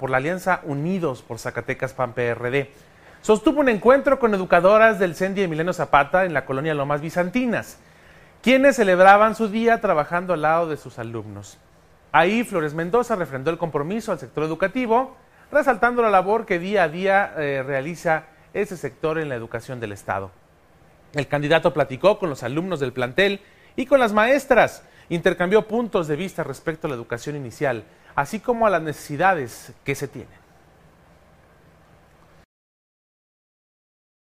por la Alianza Unidos por Zacatecas PAN PRD. Sostuvo un encuentro con educadoras del CENDI y Milenio Zapata en la colonia Lomas Bizantinas, quienes celebraban su día trabajando al lado de sus alumnos. Ahí Flores Mendoza refrendó el compromiso al sector educativo, resaltando la labor que día a día eh, realiza ese sector en la educación del Estado. El candidato platicó con los alumnos del plantel y con las maestras, intercambió puntos de vista respecto a la educación inicial, así como a las necesidades que se tienen.